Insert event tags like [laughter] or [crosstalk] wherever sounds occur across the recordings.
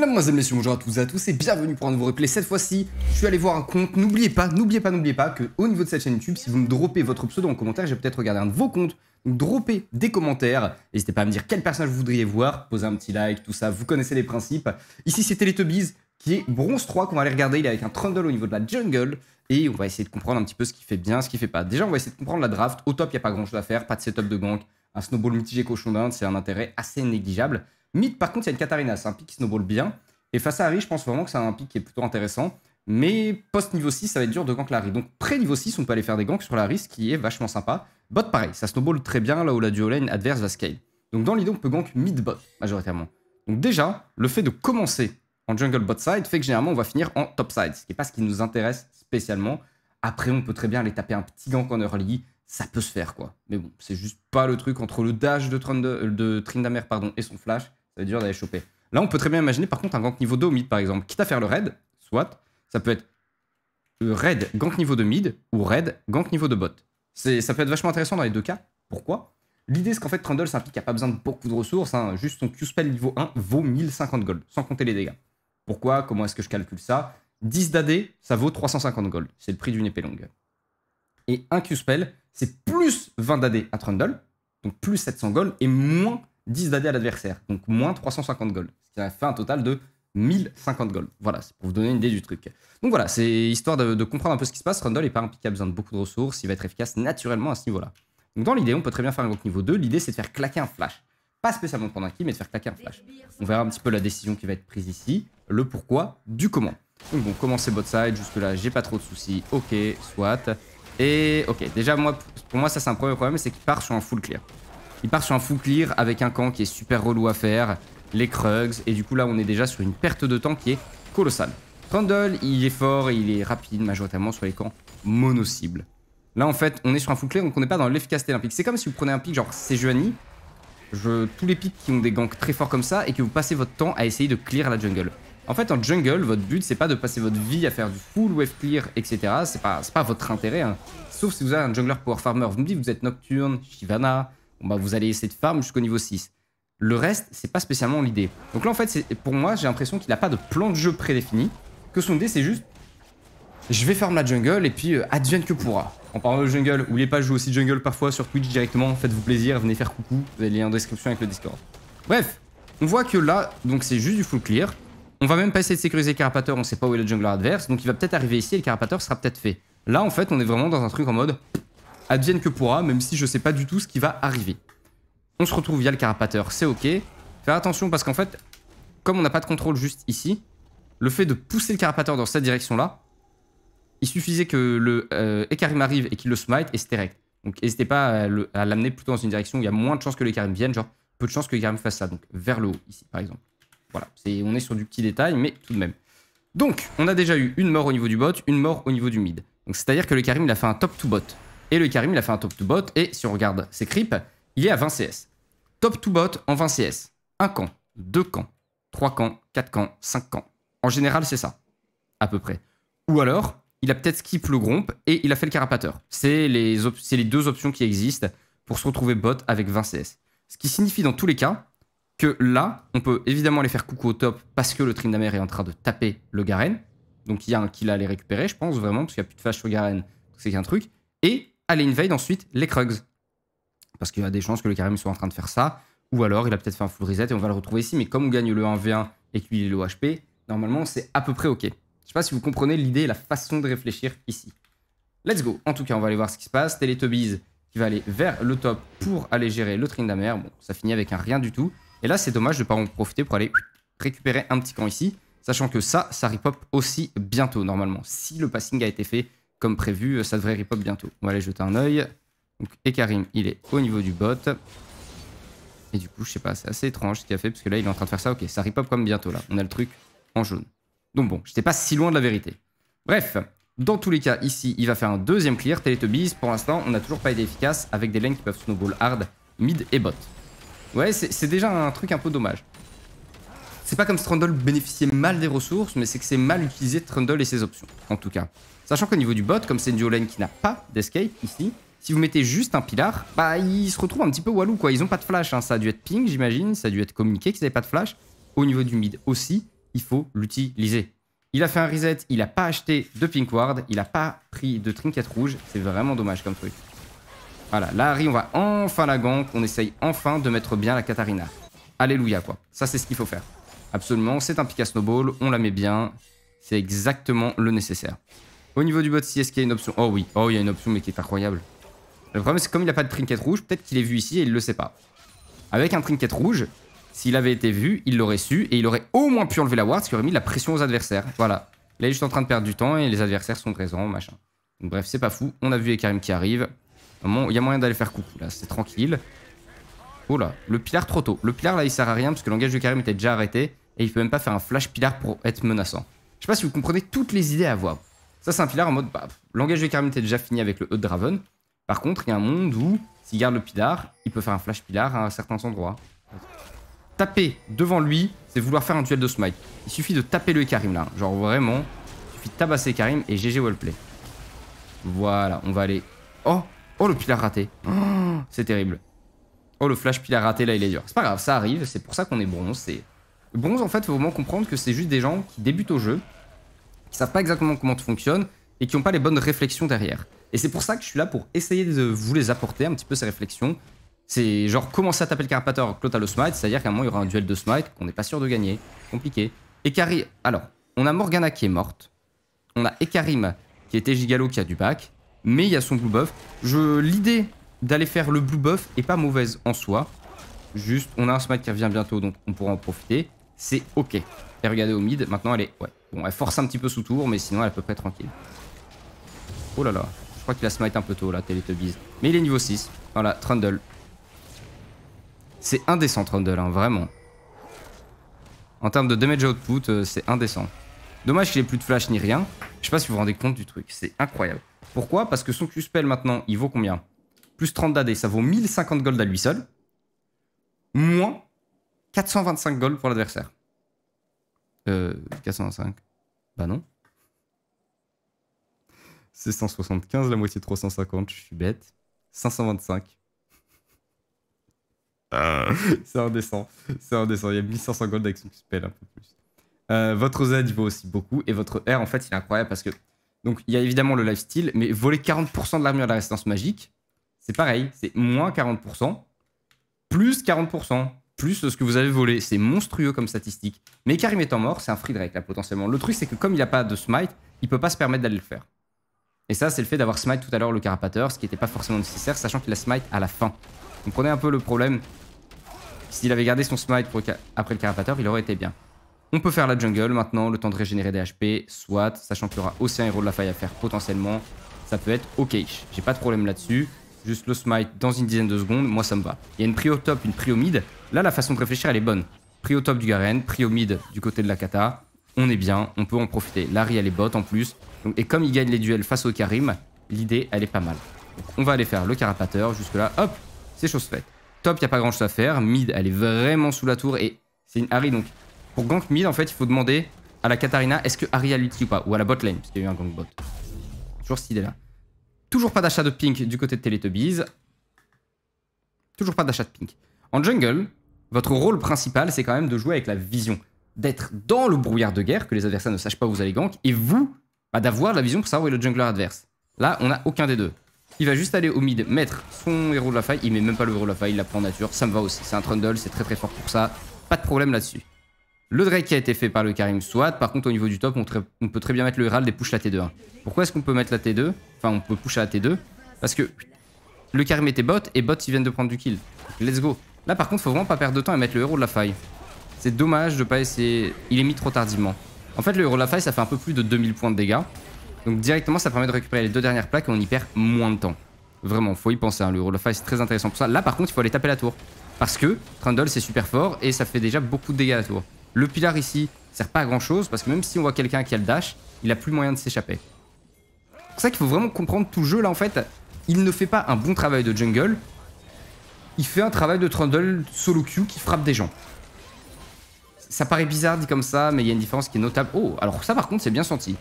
Mesdames, et Messieurs, bonjour à tous et à tous et bienvenue pour un nouveau replay. Cette fois-ci, je suis allé voir un compte. N'oubliez pas, n'oubliez pas, n'oubliez pas que au niveau de cette chaîne YouTube, si vous me dropez votre pseudo en commentaire, je vais peut-être regarder un de vos comptes. Donc dropez des commentaires. N'hésitez pas à me dire quel personnage vous voudriez voir. Posez un petit like, tout ça. Vous connaissez les principes. Ici, c'était les Tubbies qui est Bronze 3 qu'on va aller regarder. Il est avec un trundle au niveau de la jungle. Et on va essayer de comprendre un petit peu ce qui fait bien, ce qui fait pas. Déjà, on va essayer de comprendre la draft. Au top, il n'y a pas grand chose à faire. Pas de setup de gank. Un snowball mitigé cochon d'Inde, c'est un intérêt assez négligeable. Mid, par contre, il y a une Katarina, c'est un pick qui snowball bien. Et face à Harry, je pense vraiment que c'est un pick qui est plutôt intéressant. Mais post-niveau 6, ça va être dur de gank Larry. Donc pré-niveau 6, on peut aller faire des ganks sur Larry, ce qui est vachement sympa. Bot, pareil, ça snowball très bien là où la duo lane adverse va scale. Donc dans l'idée, on peut gank mid-bot, majoritairement. Donc déjà, le fait de commencer en jungle bot side fait que généralement, on va finir en top side, ce qui n'est pas ce qui nous intéresse spécialement. Après, on peut très bien aller taper un petit gank en early, ça peut se faire quoi. Mais bon, c'est juste pas le truc entre le dash de, de Trindamer pardon, et son flash c'est dur d'aller choper. Là, on peut très bien imaginer par contre un gank niveau 2 au mid par exemple. Quitte à faire le raid, soit ça peut être raid gank niveau de mid ou raid gank niveau de bot. Ça peut être vachement intéressant dans les deux cas. Pourquoi L'idée, c'est qu'en fait, Trundle, c'est un pick qui n'a pas besoin de beaucoup de ressources. Hein. Juste son Q-spell niveau 1 vaut 1050 gold, sans compter les dégâts. Pourquoi Comment est-ce que je calcule ça 10 d'AD, ça vaut 350 gold. C'est le prix d'une épée longue. Et un Q-spell, c'est plus 20 d'AD à Trundle, donc plus 700 gold, et moins 10 d'AD à l'adversaire, donc moins 350 gold. Ce qui fait un total de 1050 gold. Voilà, c'est pour vous donner une idée du truc. Donc voilà, c'est histoire de, comprendre un peu ce qui se passe. Rundle n'est pas qui a besoin de beaucoup de ressources, il va être efficace naturellement à ce niveau-là. Donc dans l'idée, on peut très bien faire un groupe niveau 2. L'idée, c'est de faire claquer un flash. Pas spécialement pendant un kill, mais de faire claquer un flash. On verra un petit peu la décision qui va être prise ici, le pourquoi, du comment. Donc bon, commencer bot side, jusque-là, j'ai pas trop de soucis. Ok, soit. Et ok, déjà, moi, pour moi, ça, c'est un premier problème, c'est qu'il part sur un full clear. Il part sur un full clear avec un camp qui est super relou à faire, les Krugs, et du coup là on est déjà sur une perte de temps qui est colossale. Trundle, il est fort, il est rapide majoritairement sur les camps mono-cibles. Là en fait on est sur un full clear donc on n'est pas dans l'efficacité d'un C'est comme si vous prenez un pic genre Sejuani, tous les pics qui ont des ganks très forts comme ça et que vous passez votre temps à essayer de clear la jungle. En fait, en jungle, votre but, c'est pas de passer votre vie à faire du full wave clear, etc. C'est pas, votre intérêt. Hein. Sauf si vous avez un jungler power farmer. Vous me dites, vous êtes Nocturne, Shivana, bah, vous allez essayer de farm jusqu'au niveau 6. Le reste, c'est pas spécialement l'idée. Donc là, en fait, pour moi, j'ai l'impression qu'il n'a pas de plan de jeu prédéfini, que son idée, c'est juste je vais farm la jungle et puis euh, advienne que pourra. En parlant de jungle, n'oubliez pas, je joue aussi jungle parfois sur Twitch directement, faites-vous plaisir, venez faire coucou, vous avez les liens en description avec le Discord. Bref, on voit que là, donc c'est juste du full clear. On va même pas essayer de sécuriser le carapateur, on sait pas où est le jungler adverse, donc il va peut-être arriver ici et le carapateur sera peut-être fait. Là, en fait, on est vraiment dans un truc en mode advienne que pourra, même si je sais pas du tout ce qui va arriver. On se retrouve via le carapateur, c'est ok. Faire attention parce qu'en fait, comme on n'a pas de contrôle juste ici, le fait de pousser le carapateur dans cette direction-là, il suffisait que le euh, Ekarim arrive et qu'il le smite et c'était rect. Donc n'hésitez pas à l'amener plutôt dans une direction où il y a moins de chances que l'Ekarim vienne, genre peu de chances que l'Ekarim fasse ça, donc vers le haut ici par exemple. Voilà, on est sur du petit détail, mais tout de même. Donc, on a déjà eu une mort au niveau du bot, une mort au niveau du mid. Donc c'est-à-dire que l'Ekarim il a fait un top to bot. Et le Karim, il a fait un top to bot. Et si on regarde ses creeps, il est à 20 CS. Top to bot en 20 CS. Un camp, deux camps, trois camps, quatre camps, cinq camps. En général, c'est ça. À peu près. Ou alors, il a peut-être skip le gromp et il a fait le carapateur. C'est les, deux options qui existent pour se retrouver bot avec 20 CS. Ce qui signifie dans tous les cas que là, on peut évidemment aller faire coucou au top parce que le Trindamer est en train de taper le Garen. Donc il y a un kill à les récupérer, je pense vraiment, parce qu'il n'y a plus de fâche sur Garen, c'est qu'un truc. Et aller invade ensuite les Krugs. Parce qu'il y a des chances que le Karim soit en train de faire ça. Ou alors, il a peut-être fait un full reset et on va le retrouver ici. Mais comme on gagne le 1v1 et qu'il est le HP, normalement, c'est à peu près OK. Je ne sais pas si vous comprenez l'idée et la façon de réfléchir ici. Let's go. En tout cas, on va aller voir ce qui se passe. Télé Teletubbies qui va aller vers le top pour aller gérer le mer Bon, ça finit avec un rien du tout. Et là, c'est dommage de ne pas en profiter pour aller récupérer un petit camp ici. Sachant que ça, ça ripop aussi bientôt, normalement. Si le passing a été fait comme prévu, euh, ça devrait ripop bientôt. On va aller jeter un oeil. Et Karim, il est au niveau du bot. Et du coup, je sais pas, c'est assez étrange ce qu'il a fait, parce que là, il est en train de faire ça. Ok, ça ripop comme bientôt, là. On a le truc en jaune. Donc bon, j'étais pas si loin de la vérité. Bref, dans tous les cas, ici, il va faire un deuxième clear. Teletubbies, pour l'instant, on n'a toujours pas été efficace avec des lanes qui peuvent snowball hard, mid et bot. Ouais, c'est déjà un truc un peu dommage. C'est pas comme si Trundle bénéficiait mal des ressources, mais c'est que c'est mal utilisé Trundle et ses options, en tout cas. Sachant qu'au niveau du bot, comme c'est une qui n'a pas d'escape ici, si vous mettez juste un pilar, bah ils se retrouvent un petit peu walou quoi. Ils ont pas de flash, hein. ça a dû être ping j'imagine, ça a dû être communiqué qu'ils avaient pas de flash. Au niveau du mid aussi, il faut l'utiliser. Il a fait un reset, il a pas acheté de pink ward, il a pas pris de trinket rouge, c'est vraiment dommage comme truc. Voilà, là Harry on va enfin la gank, on essaye enfin de mettre bien la Katarina. Alléluia quoi, ça c'est ce qu'il faut faire. Absolument, c'est un pick à snowball, on la met bien. C'est exactement le nécessaire. Au niveau du bot, si est-ce qu'il y a une option Oh oui, oh il y a une option mais qui est incroyable. Le problème c'est que comme il n'a pas de trinket rouge, peut-être qu'il est vu ici et il ne le sait pas. Avec un trinket rouge, s'il avait été vu, il l'aurait su et il aurait au moins pu enlever la ward, ce qui aurait mis la pression aux adversaires. Voilà. Là, il est juste en train de perdre du temps et les adversaires sont présents, machin. bref, c'est pas fou. On a vu Ekarim qui arrive, Il y a moyen d'aller faire coucou là, c'est tranquille. Oh là, le pilar trop tôt. Le pilar là il sert à rien parce que le langage de Karim était déjà arrêté et il peut même pas faire un flash pilar pour être menaçant. Je sais pas si vous comprenez toutes les idées à avoir. Ça c'est un pilar en mode bah, langage de Karim était déjà fini avec le E de Draven. Par contre, il y a un monde où s'il garde le pilar, il peut faire un flash pilar à un certains endroits. Taper devant lui, c'est vouloir faire un duel de smite. Il suffit de taper le Karim là. Genre vraiment, il suffit de tabasser Karim et GG wallplay. Voilà, on va aller. Oh, oh le pilar raté. Oh, c'est terrible. Oh, le flash il a raté, là, il est dur. C'est pas grave, ça arrive, c'est pour ça qu'on est bronze. C'est... Bronze, en fait, faut vraiment comprendre que c'est juste des gens qui débutent au jeu, qui savent pas exactement comment tout fonctionne et qui ont pas les bonnes réflexions derrière. Et c'est pour ça que je suis là pour essayer de vous les apporter un petit peu ces réflexions. C'est genre commencer à taper le carapateur clôt le smite, c'est-à-dire qu'à un moment il y aura un duel de smite qu'on n'est pas sûr de gagner. Compliqué. Ekari. Alors, on a Morgana qui est morte. On a Ekarim qui était Gigalo qui a du bac. Mais il y a son blue buff. Je... L'idée d'aller faire le blue buff est pas mauvaise en soi. Juste, on a un smite qui revient bientôt, donc on pourra en profiter. C'est ok. Et regardez au mid, maintenant elle est... Ouais, bon, elle force un petit peu sous tour, mais sinon elle est à peu près tranquille. Oh là là, je crois qu'il a smite un peu tôt là, Teletubbies. Mais il est niveau 6. Voilà, Trundle. C'est indécent Trundle, hein, vraiment. En termes de damage output, euh, c'est indécent. Dommage qu'il ait plus de flash ni rien. Je sais pas si vous vous rendez compte du truc, c'est incroyable. Pourquoi Parce que son Q-Spell maintenant, il vaut combien plus 30 d'AD, ça vaut 1050 gold à lui seul, moins 425 gold pour l'adversaire. Euh, 425. Bah non. C'est 175, la moitié 350, je suis bête. 525. Ah. [laughs] c'est indécent, c'est Il y a 1500 gold avec son spell, un peu plus. Euh, votre Z, il vaut aussi beaucoup. Et votre R, en fait, il est incroyable parce que. Donc, il y a évidemment le lifestyle, mais voler 40% de l'armure de la résistance magique, c'est pareil, c'est moins 40%, plus 40%, plus ce que vous avez volé. C'est monstrueux comme statistique. Mais Karim étant mort, c'est un free drake là potentiellement. Le truc c'est que comme il n'a pas de smite, il ne peut pas se permettre d'aller le faire. Et ça c'est le fait d'avoir smite tout à l'heure le carapateur, ce qui n'était pas forcément nécessaire, sachant qu'il a smite à la fin. Vous comprenez un peu le problème S'il avait gardé son smite pour après le carapateur, il aurait été bien. On peut faire la jungle maintenant, le temps de régénérer des HP, soit, sachant qu'il y aura aussi un héros de la faille à faire potentiellement. Ça peut être ok, j'ai pas de problème là-dessus juste le smite dans une dizaine de secondes, moi ça me va. Il y a une prio au top, une prio mid. Là, la façon de réfléchir, elle est bonne. Prio top du Garen, prio mid du côté de la kata. On est bien, on peut en profiter. L'Ari elle est bot en plus. et comme il gagne les duels face au Karim, l'idée, elle est pas mal. on va aller faire le carapateur. Jusque-là, hop, c'est chose faite. Top, il n'y a pas grand-chose à faire. Mid, elle est vraiment sous la tour et c'est une Harry. Donc, pour gank mid, en fait, il faut demander à la Katarina est-ce que Harry a l'ulti ou pas Ou à la bot lane, parce qu'il y a eu un gank bot. Toujours cette idée-là. Toujours pas d'achat de pink du côté de Teletubbies. Toujours pas d'achat de pink. En jungle, votre rôle principal, c'est quand même de jouer avec la vision. D'être dans le brouillard de guerre, que les adversaires ne sachent pas où vous allez gank, et vous, bah, d'avoir la vision pour savoir où est le jungler adverse. Là, on n'a aucun des deux. Il va juste aller au mid, mettre son héros de la faille. Il met même pas le héros de la faille, il la prend en nature. Ça me va aussi. C'est un trundle, c'est très très fort pour ça. Pas de problème là-dessus. Le Drake a été fait par le Karim Swat. Par contre, au niveau du top, on, peut très bien mettre le Herald et push la T2. Hein. Pourquoi est-ce qu'on peut mettre la T2 Enfin, on peut push à la T2. Parce que le Karim était bot et bot, ils viennent de prendre du kill. Let's go. Là, par contre, faut vraiment pas perdre de temps et mettre le héros de la faille. C'est dommage de pas essayer. Il est mis trop tardivement. En fait, le héros de la faille, ça fait un peu plus de 2000 points de dégâts. Donc, directement, ça permet de récupérer les deux dernières plaques et on y perd moins de temps. Vraiment, faut y penser. Hein. Le héros de la faille, c'est très intéressant pour ça. Là, par contre, il faut aller taper la tour. Parce que Trundle, c'est super fort et ça fait déjà beaucoup de dégâts à tour. Le pilar ici sert pas à grand chose parce que même si on voit quelqu'un qui a le dash, il a plus moyen de s'échapper. C'est pour ça qu'il faut vraiment comprendre tout jeu là en fait. Il ne fait pas un bon travail de jungle. Il fait un travail de trundle solo queue qui frappe des gens. Ça paraît bizarre dit comme ça, mais il y a une différence qui est notable. Oh, alors ça par contre c'est bien senti.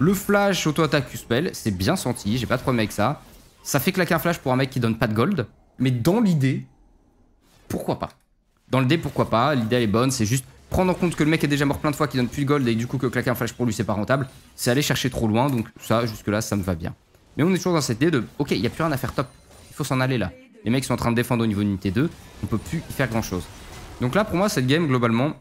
Le flash auto-attaque Q-spell, c'est bien senti, j'ai pas de problème avec ça. Ça fait claquer un flash pour un mec qui donne pas de gold, mais dans l'idée, pourquoi pas Dans l'idée, pourquoi pas L'idée elle est bonne, c'est juste prendre en compte que le mec est déjà mort plein de fois, qu'il donne plus de gold et du coup que claquer un flash pour lui c'est pas rentable, c'est aller chercher trop loin, donc ça jusque là ça me va bien. Mais on est toujours dans cette idée de ok, il n'y a plus rien à faire top, il faut s'en aller là. Les mecs sont en train de défendre au niveau unité 2, on peut plus y faire grand chose. Donc là pour moi cette game globalement,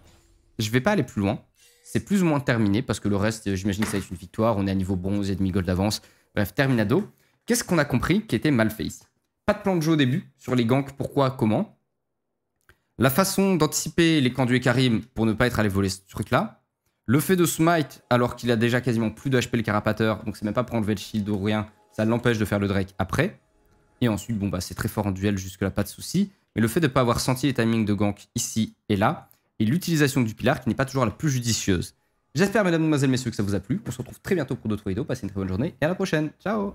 je vais pas aller plus loin, c'est plus ou moins terminé parce que le reste j'imagine ça est une victoire, on est à niveau bronze et demi gold d'avance, bref terminado. Qu'est-ce qu'on a compris qui était mal fait Pas de plan de jeu au début sur les ganks, pourquoi, comment la façon d'anticiper les camps du Ekarim pour ne pas être allé voler ce truc-là. Le fait de smite alors qu'il a déjà quasiment plus de HP le carapateur, donc c'est même pas pour enlever le shield ou rien, ça l'empêche de faire le Drake après. Et ensuite, bon bah c'est très fort en duel jusque-là, pas de souci. Mais le fait de ne pas avoir senti les timings de gank ici et là, et l'utilisation du pilar qui n'est pas toujours la plus judicieuse. J'espère, mesdames, mesdemoiselles, messieurs, que ça vous a plu. On se retrouve très bientôt pour d'autres vidéos. Passez une très bonne journée et à la prochaine. Ciao